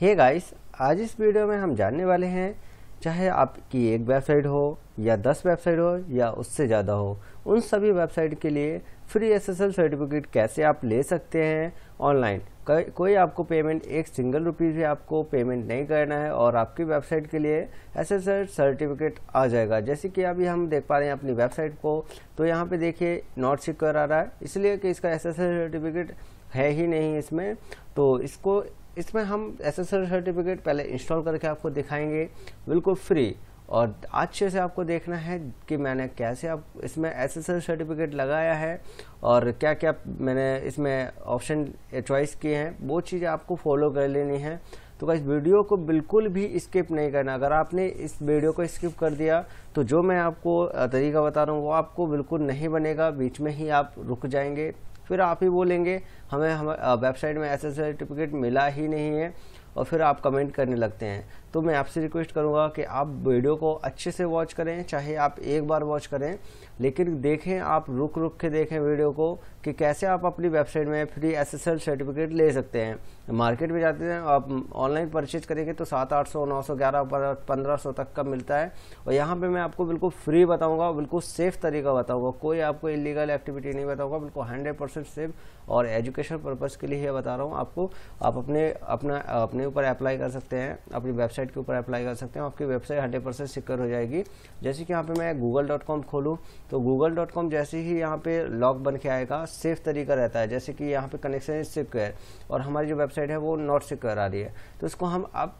हे hey guys आज इस video में हम जानने वाले हैं चाहे आपकी एक वेबसाइट हो या दस वेबसाइट हो या उससे ज़्यादा हो उन सभी वेबसाइट के लिए फ्री एसएसएल सर्टिफिकेट कैसे आप ले सकते हैं ऑनलाइन कोई आपको पेमेंट एक सिंगल रुपीज़ भी आपको पेमेंट नहीं करना है और आपकी वेबसाइट के लिए एस एस सर्टिफिकेट आ जाएगा जैसे कि अभी हम देख पा रहे हैं अपनी वेबसाइट को तो यहाँ पे देखिए नॉट सिक्योर आ रहा है इसलिए कि इसका एस सर्टिफिकेट है ही नहीं इसमें तो इसको इसमें हम एल सर्टिफिकेट पहले इंस्टॉल करके आपको दिखाएंगे बिल्कुल फ्री और अच्छे से आपको देखना है कि मैंने कैसे आप इसमें एल सर्टिफिकेट लगाया है और क्या क्या मैंने इसमें ऑप्शन चॉइस किए हैं वो चीज़ें आपको फॉलो कर लेनी है तो इस वीडियो को बिल्कुल भी स्किप नहीं करना अगर आपने इस वीडियो को स्किप कर दिया तो जो मैं आपको तरीका बता रहा हूँ वो आपको बिल्कुल नहीं बनेगा बीच में ही आप रुक जाएंगे फिर आप ही बोलेंगे हमें हम वेबसाइट में ऐसे सर्टिफिकेट मिला ही नहीं है और फिर आप कमेंट करने लगते हैं तो मैं आपसे रिक्वेस्ट करूंगा कि आप वीडियो को अच्छे से वॉच करें चाहे आप एक बार वॉच करें लेकिन देखें आप रुक रुक के देखें वीडियो को कि कैसे आप अपनी वेबसाइट में फ्री एसएसएल सर्टिफिकेट ले सकते हैं मार्केट में जाते हैं आप ऑनलाइन परचेज करेंगे तो सात आठ सौ नौ सौ ग्यारह पंद्रह सौ तक का मिलता है और यहाँ पे मैं आपको बिल्कुल फ्री बताऊँगा बिल्कुल सेफ तरीका बताऊँगा कोई आपको इलीगल एक्टिविटी नहीं बताऊँगा बिल्कुल हंड्रेड परसेंट सेफ और एजुकेशन पर्पज़ के लिए बता रहा हूँ आपको आप अपने अपना अपने ऊपर अप्लाई कर सकते हैं अपनी वेबसाइट वेबसाइट के ऊपर अप्लाई कर सकते हैं आपकी वेबसाइट हंड्रेड परसेंट सिक्योर हो जाएगी जैसे कि यहाँ पे मैं गूगल डॉट कॉम खोलूँ तो गूगल डॉट कॉम जैसे ही यहाँ पे लॉक बन के आएगा सेफ तरीका रहता है जैसे कि यहाँ पे कनेक्शन इज सिक्योर और हमारी जो वेबसाइट है वो नॉट सिक्योर आ रही है तो इसको हम अब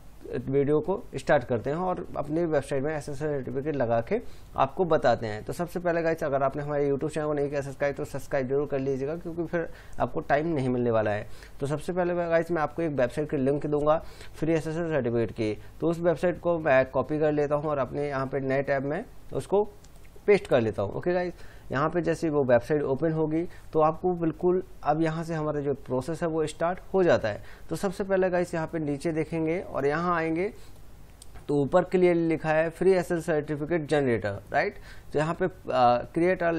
वीडियो को स्टार्ट करते हैं और अपनी वेबसाइट में एस सर्टिफिकेट लगा के आपको बताते हैं तो सबसे पहले गाइस अगर आपने हमारे यूट्यूब चैनल को नहीं किया सब्सक्राइब तो सब्सक्राइब जरूर कर लीजिएगा क्योंकि फिर आपको टाइम नहीं मिलने वाला है तो सबसे पहले गाइस मैं आपको एक वेबसाइट की लिंक दूंगा फ्री एस सर्टिफिकेट की तो उस वेबसाइट को मैं कॉपी कर लेता हूँ और अपने यहाँ पर नए टैब में उसको पेस्ट कर लेता हूँ ओके गाइज़ यहाँ पे जैसे वो वेबसाइट ओपन होगी तो आपको बिल्कुल अब यहाँ से हमारा जो प्रोसेस है वो स्टार्ट हो जाता है तो सबसे पहले गाइस यहाँ पे नीचे देखेंगे और यहाँ आएंगे तो ऊपर क्लियरली लिखा है free S certificate generator right तो यहाँ पे create or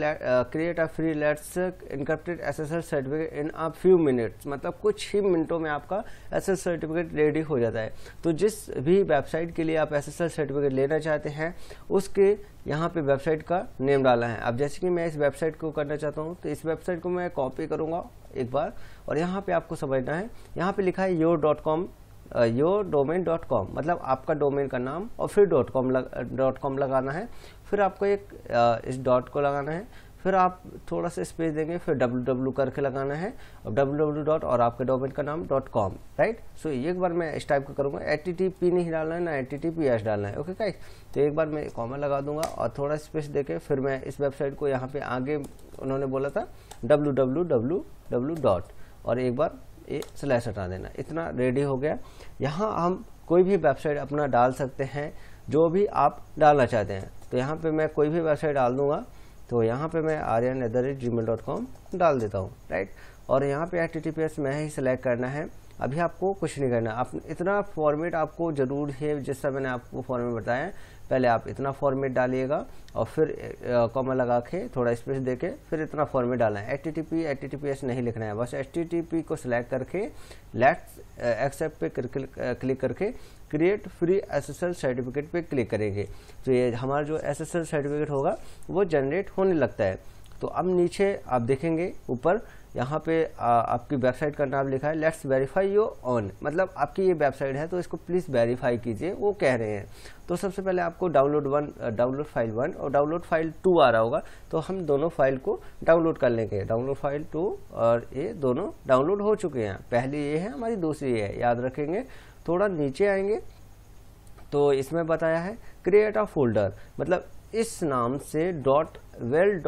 create a free let's encrypted L certificate in a few minutes मतलब कुछ ही मिनटों में आपका एस सर्टिफिकेट रेडी हो जाता है तो जिस भी वेबसाइट के लिए आप एल सर्टिफिकेट लेना चाहते हैं उसके यहाँ पे वेबसाइट का नेम डाला है अब जैसे कि मैं इस वेबसाइट को करना चाहता हूँ तो इस वेबसाइट को मैं कॉपी करूँगा एक बार और यहाँ पे आपको समझना है यहाँ पे लिखा है your dot com your domain dot com मतलब आपका डोमेन का नाम और फिर डॉट कॉम डॉट कॉम लगाना है फिर आपको एक uh, इस डॉट को लगाना है फिर आप थोड़ा सा स्पेस देंगे फिर डब्ल्यू डब्ल्यू करके लगाना है और डब्ल्यू डब्ल्यू डॉट और आपके डोमेन का नाम डॉट कॉम राइट सो एक बार मैं इस टाइप का करूँगा ए टी टी पी नहीं डालना है ना A T T P S डालना है ओके का तो एक बार मैं कॉमन लगा दूंगा और थोड़ा स्पेस देके फिर मैं इस वेबसाइट को यहाँ पे आगे उन्होंने बोला था W W W W dot और एक बार ये स्लैश हटा देना इतना रेडी हो गया यहाँ हम कोई भी वेबसाइट अपना डाल सकते हैं जो भी आप डालना चाहते हैं तो यहाँ पे मैं कोई भी वेबसाइट डाल दूंगा तो यहाँ पे मैं Aryan at Gmail dot com डाल देता हूँ राइट और यहाँ पे एच टी पी एस मैं ही सिलेक्ट करना है अभी आपको कुछ नहीं करना आप इतना फॉर्मेट आपको जरूर है जिस मैंने आपको फॉर्मेट बताया पहले आप इतना फॉर्मेट डालिएगा और फिर कॉमा लगा के थोड़ा स्पेस दे के फिर इतना फॉर्मेट डालना है H T T P H T T P S नहीं लिखना है बस एच टी टी पी को सिलेक्ट करके लेट एक्सेप्ट पे क्लिक करके क्रिएट फ्री एसएसएल सर्टिफिकेट पे क्लिक करेंगे तो ये हमारा जो एसएसएल सर्टिफिकेट होगा वो जनरेट होने लगता है तो अब नीचे आप देखेंगे ऊपर यहाँ पे आ, आपकी वेबसाइट का नाम लिखा है लेट्स वेरीफाई यो ऑन मतलब आपकी ये वेबसाइट है तो इसको प्लीज़ वेरीफाई कीजिए वो कह रहे हैं तो सबसे पहले आपको download one download file one और डाउनलोड फाइल टू आ रहा होगा तो हम दोनों फाइल को डाउनलोड कर लेंगे डाउनलोड फाइल टू और ये दोनों डाउनलोड हो चुके हैं पहली ये है हमारी दूसरी है याद रखेंगे थोड़ा नीचे आएंगे तो इसमें बताया है क्रिएट अ फोल्डर मतलब इस नाम से डॉट वेल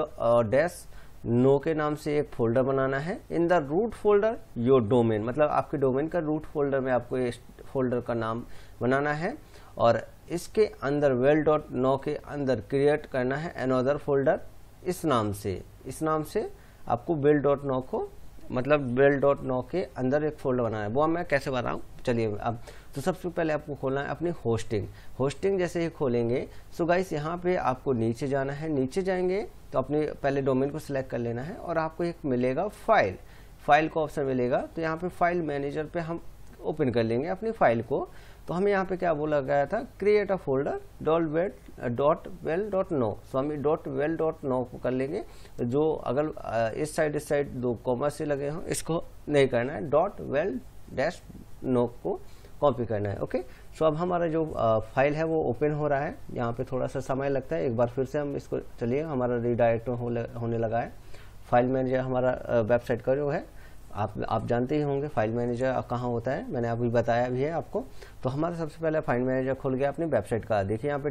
डैश नो के नाम से एक फोल्डर बनाना है in the root folder your domain मतलब आपके डोमेन का रूट फोल्डर में आपको इस फोल्डर का नाम बनाना है और इसके अंदर वेल डॉट नो के अंदर क्रिएट करना है अनदर फोल्डर इस नाम से इस नाम से आपको वेल डॉट नो को मतलब वेल डॉट नो के अंदर एक फोल्डर बनाना है वो मैं कैसे बताऊँ चलिए अब तो सबसे पहले आपको खोलना है अपनी होस्टिंग होस्टिंग जैसे ही खोलेंगे सो गाइस यहाँ पे आपको नीचे जाना है नीचे जाएंगे तो अपने पहले डोमेन को सिलेक्ट कर लेना है और आपको एक मिलेगा फाइल फाइल का ऑप्शन मिलेगा तो यहाँ पे फाइल मैनेजर पे हम ओपन कर लेंगे अपनी फाइल को तो हमें यहाँ पे क्या बोला गया था create a folder dot well dot well dot known so हम डॉट वेल डॉट नो को कर लेंगे जो अगर uh, इस साइड इस साइड दो कॉमर्स से लगे हों इसको नहीं करना है डॉट वेल डैश नो को कॉपी करना है ओके सो अब हमारा जो फाइल है वो ओपन हो रहा है यहाँ पे थोड़ा सा समय लगता है एक बार फिर से हम इसको चलिए हमारा रिडायरेक्ट होने लगा है फाइल मैनेजर हमारा वेबसाइट का जो है आप आप जानते ही होंगे फाइल मैनेजर कहाँ होता है मैंने अभी बताया भी है आपको तो हमारा सबसे पहले फाइल मैनेजर खोल गया अपनी वेबसाइट का देखिए यहाँ पे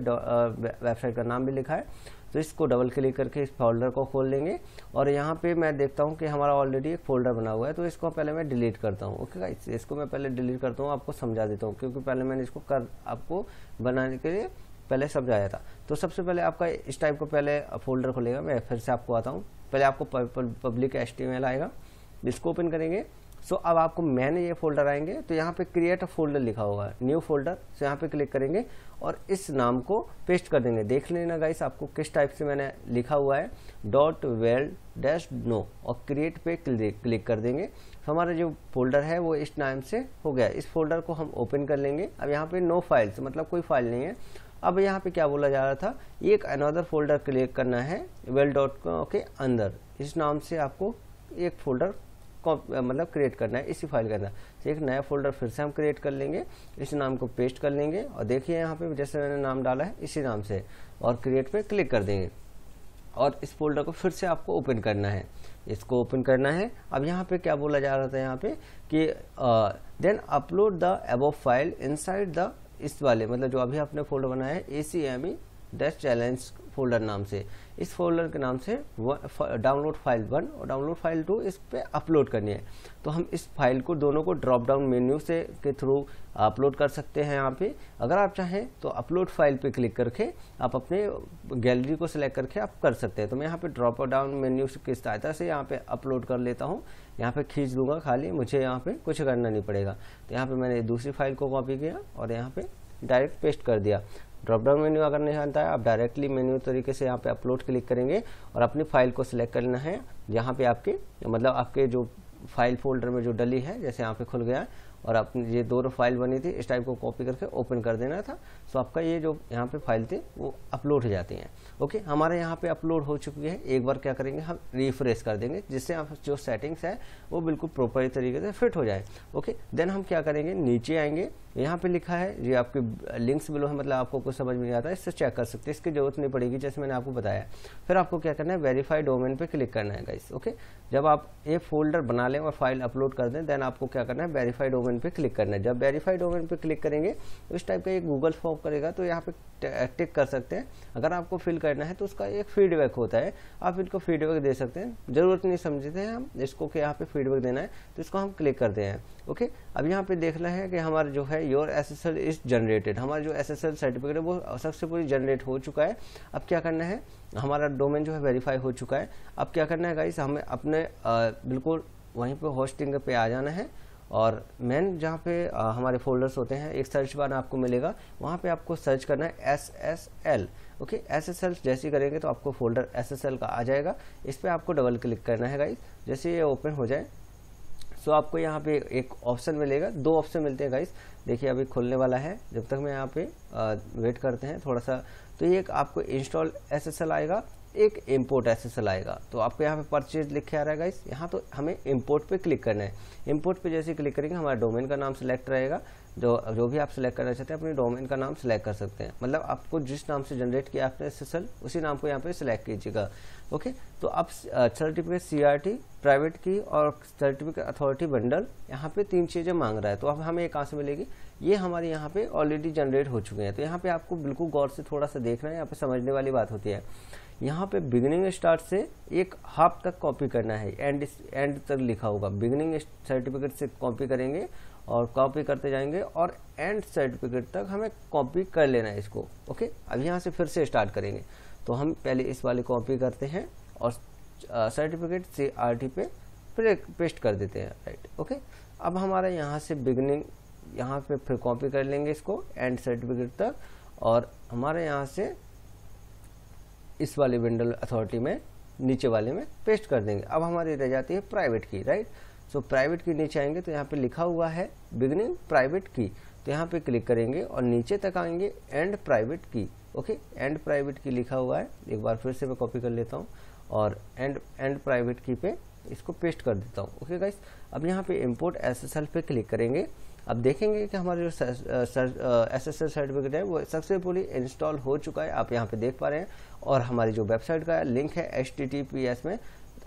वेबसाइट का नाम भी लिखा है तो इसको डबल क्लिक करके इस फोल्डर को खोल लेंगे और यहाँ पे मैं देखता हूँ कि हमारा ऑलरेडी एक फोल्डर बना हुआ है तो इसको पहले मैं डिलीट करता हूँ ओके गाइस इसको मैं पहले डिलीट करता हूँ आपको समझा देता हूँ क्योंकि पहले मैंने इसको कर आपको बनाने के लिए पहले समझाया था तो सबसे पहले आपका इस टाइप का पहले फोल्डर खोलेगा मैं फिर से आपको आता हूँ पहले आपको पब्लिक एस आएगा इसको ओपन करेंगे सो अब आपको मैन ये फोल्डर आएंगे तो यहाँ पे क्रिएट अ फोल्डर लिखा होगा न्यू फोल्डर सो यहाँ पे क्लिक करेंगे और इस नाम को पेस्ट कर देंगे देख लेना गाइस आपको किस टाइप से मैंने लिखा हुआ है डॉट वेल डैश नो और क्रिएट पे क्लिक कर देंगे हमारा जो फोल्डर है वो इस नाम से हो गया इस फोल्डर को हम ओपन कर लेंगे अब यहाँ पे नो फाइल्स मतलब कोई फाइल नहीं है अब यहाँ पे क्या बोला जा रहा था एक अनदर फोल्डर क्लिक करना है वेल डॉट के अंदर इस नाम से आपको एक फोल्डर मतलब क्रिएट करना है इसी फाइल के अंदर तो एक नया फोल्डर फिर से हम क्रिएट कर लेंगे इस नाम को पेस्ट कर लेंगे और देखिए यहाँ पे जैसे मैंने नाम डाला है इसी नाम से और क्रिएट पे क्लिक कर देंगे और इस फोल्डर को फिर से आपको ओपन करना है इसको ओपन करना है अब यहाँ पे क्या बोला जा रहा था यहाँ पे कि then upload the above file inside the इस वाले मतलब जो अभी आपने फोल्डर बनाया है A C M E dash challenge folder नाम से इस फोल्डर के नाम से डाउनलोड फाइल वन और डाउनलोड फाइल टू इस पर अपलोड करनी है तो हम इस फाइल को दोनों को ड्रॉप डाउन मेन्यू से के थ्रू अपलोड कर सकते हैं यहाँ पे अगर आप चाहें तो अपलोड फाइल पे क्लिक करके आप अपने गैलरी को सिलेक्ट करके आप कर सकते हैं तो मैं यहाँ पे ड्रॉप डाउन मेन्यू की सहायता से यहाँ पे अपलोड कर लेता हूँ यहाँ पे खींच दूंगा खाली मुझे यहाँ पे कुछ करना नहीं पड़ेगा तो यहाँ पे मैंने दूसरी फाइल को कॉपी किया और यहाँ पे डायरेक्ट पेस्ट कर दिया ड्रॉप डाउन मेन्यू अगर नहीं आता है आप डायरेक्टली मेन्यू तरीके से यहाँ पे अपलोड क्लिक करेंगे और अपनी फाइल को सिलेक्ट करना है यहाँ पे आपके मतलब आपके जो फाइल फोल्डर में जो डली है जैसे यहाँ पे खुल गया और अपनी ये दो फाइल बनी थी इस टाइप को कॉपी करके ओपन कर देना था सो तो आपका ये जो यहाँ पे फाइल थी वो अपलोड हो जाती है ओके हमारे यहाँ पे अपलोड हो चुकी है एक बार क्या करेंगे हम रिफ्रेश कर देंगे जिससे आप जो सेटिंग्स है वो बिल्कुल प्रॉपर तरीके से फिट हो जाए ओके देन हम क्या करेंगे नीचे आएंगे यहाँ पे लिखा है ये आपके लिंक्स बिलो है मतलब आपको कुछ समझ में नहीं आता इससे चेक कर सकते हैं इसकी जरूरत नहीं पड़ेगी जैसे मैंने आपको बताया फिर आपको क्या करना है वेरीफाई डोमेन पे क्लिक करना है गाइस ओके जब आप ये फोल्डर बना लें और फाइल अपलोड कर दें देन आपको क्या करना है वेरीफाई डोमेन पे क्लिक करना है जब वेरीफाई डोमेन पे क्लिक करेंगे तो इस टाइप का एक गूगल फॉर्म करेगा तो यहाँ पे टिक कर सकते हैं अगर आपको फिल करना है तो उसका एक फीडबैक होता है आप इनको फीडबैक दे सकते हैं जरूरत नहीं समझते हैं हम इसको कि यहाँ पे फीडबैक देना है तो इसको हम क्लिक करते हैं ओके अब यहाँ पे देखना है कि हमारा जो है है योर एसएसएल इज जनरेटेड हमारा जो एसएसएल सर्टिफिकेट है वो सक्सेसफुली जनरेट हो चुका है अब क्या करना है हमारा डोमेन जो है वेरीफाई हो चुका है अब क्या करना है गाइस हमें अपने बिल्कुल वहीं पे होस्टिंग पे आ जाना है और मेन जहाँ पे आ, हमारे फोल्डर्स होते हैं एक सर्च बार आपको मिलेगा वहाँ पे आपको सर्च करना है S S L okay S S L जैसे करेंगे तो आपको फोल्डर एस एस एल का आ जाएगा इस पर आपको डबल क्लिक करना है गाइस जैसे ये ओपन हो जाए सो आपको यहाँ पे एक ऑप्शन मिलेगा दो ऑप्शन मिलते हैं गाइस देखिए अभी खुलने वाला है जब तक मैं यहाँ पे वेट करते हैं थोड़ा सा तो ये आपको इंस्टॉल एस आएगा एक इम्पोर्ट ऐसे से लाएगा तो आपको यहाँ पे परचेज लिखे आ रहा है गाइस यहाँ तो हमें इम्पोर्ट पे क्लिक करना है इम्पोर्ट पे जैसे क्लिक करेंगे हमारा डोमेन का नाम सेलेक्ट रहेगा जो जो भी आप सिलेक्ट करना चाहते हैं अपने डोमेन का नाम सिलेक्ट कर सकते हैं मतलब आपको जिस नाम से जनरेट किया आपने एस उसी नाम को यहाँ पे सिलेक्ट कीजिएगा ओके तो आप सर्टिफिकेट सीआरटी प्राइवेट की और सर्टिफिकेट अथॉरिटी बंडल यहाँ पे तीन चीज़ें मांग रहा है तो अब हमें कहाँ से मिलेगी ये हमारे यहाँ पे ऑलरेडी जनरेट हो चुके हैं तो यहाँ पे आपको बिल्कुल गौर से थोड़ा सा देखना है यहाँ पे समझने वाली बात होती है यहाँ पे बिगनिंग स्टार्ट से एक हाफ तक कॉपी करना है एंड एंड तक लिखा होगा बिगनिंग सर्टिफिकेट से कॉपी करेंगे और कॉपी करते जाएंगे और एंड सर्टिफिकेट तक हमें कॉपी कर लेना है इसको ओके अब यहाँ से फिर से स्टार्ट करेंगे तो हम पहले इस वाले कॉपी करते हैं और सर्टिफिकेट से आर टी पे पेस्ट कर देते हैं राइट ओके अब हमारा यहाँ से बिगनिंग यहाँ पे फिर कॉपी कर लेंगे इसको एंड सर्टिफिकेट तक और हमारे यहाँ से इस वाले वेंडर अथॉरिटी में नीचे वाले में पेस्ट कर देंगे अब हमारी रह जाती है प्राइवेट की राइट सो प्राइवेट की नीचे आएंगे तो यहाँ पे लिखा हुआ है बिगनिंग प्राइवेट की तो यहाँ पे क्लिक करेंगे और नीचे तक आएंगे and private key okay and private key लिखा हुआ है एक बार फिर से मैं कॉपी कर लेता हूँ और एंड एंड प्राइवेट की पे इसको पेस्ट कर देता हूँ ओके गाइस अब यहाँ पे इम्पोर्ट एस पे क्लिक करेंगे अब देखेंगे कि हमारे जो एस एस सर्टिफिकेट है वो सक्सेसफुली इंस्टॉल हो चुका है आप यहाँ पे देख पा रहे हैं और हमारी जो वेबसाइट का लिंक है एच में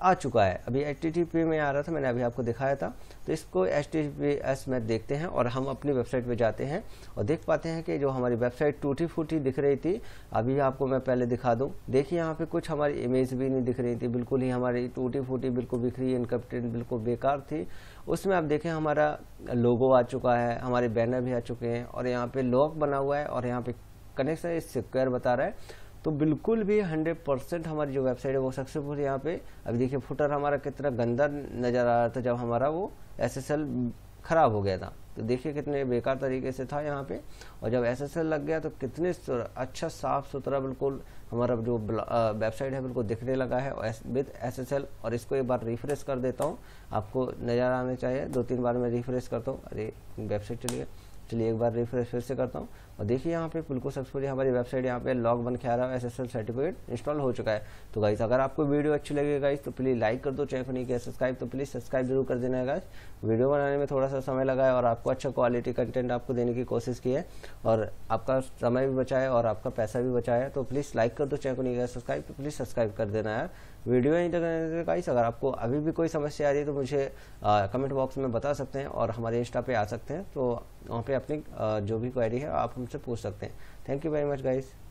आ चुका है अभी एच में आ रहा था मैंने अभी आपको दिखाया था तो इसको एच में देखते हैं और हम अपनी वेबसाइट पे जाते हैं और देख पाते हैं कि जो हमारी वेबसाइट टूटी फूटी दिख रही थी अभी आपको मैं पहले दिखा दूँ देखिए यहाँ पे कुछ हमारी इमेज भी नहीं दिख रही थी बिल्कुल ही हमारी टूटी फूटी बिल्कुल बिखरी इनकप्टेड बिल्कुल बेकार थी उसमें आप देखें हमारा लोगो आ चुका है हमारे बैनर भी आ चुके हैं और यहाँ पर लॉक बना हुआ है और यहाँ पर कनेक्शन सिक्योर बता रहा है तो बिल्कुल भी 100 परसेंट हमारी जो वेबसाइट है वो सक्सेसफुल यहाँ पे अभी देखिए फुटर हमारा कितना गंदा नज़र आ रहा था जब हमारा वो एसएसएल ख़राब हो गया था तो देखिए कितने बेकार तरीके से था यहाँ पे और जब एसएसएल लग गया तो कितने अच्छा साफ सुथरा बिल्कुल हमारा जो वेबसाइट है बिल्कुल दिखने लगा है विद एस और इसको एक बार रिफ्रेश कर देता हूँ आपको नज़र आना चाहिए दो तीन बार मैं रिफ्रेश करता हूँ अरे वेबसाइट चलिए चलिए एक बार रिफ्रेश फिर से करता हूँ और देखिए यहाँ पे बिल्कुल सक्सेसफुली हमारी वेबसाइट यहाँ पे लॉग बन के आ रहा एस एस सर्टिफिकेट इंस्टॉल हो चुका है तो गाइस अगर आपको वीडियो अच्छी लगे गाइस तो प्लीज़ लाइक कर दो चेक नहीं किया सब्सक्राइब तो प्लीज़ सब्सक्राइब जरूर कर देना है गाइस वीडियो बनाने में थोड़ा सा समय लगा है और आपको अच्छा क्वालिटी कंटेंट आपको देने की कोशिश की है और आपका समय भी बचाए और आपका पैसा भी बचाए तो प्लीज़ लाइक कर दो चेक नहीं किया सब्सक्राइब तो प्लीज़ सब्सक्राइब कर देना है वीडियो यहीं तक गाइस अगर आपको अभी भी कोई समस्या आ रही है तो मुझे कमेंट बॉक्स में बता सकते हैं और हमारे इंस्टा पे आ सकते हैं तो वहाँ पे अपनी जो भी क्वेरी है आप हमसे पूछ सकते हैं thank you very much guys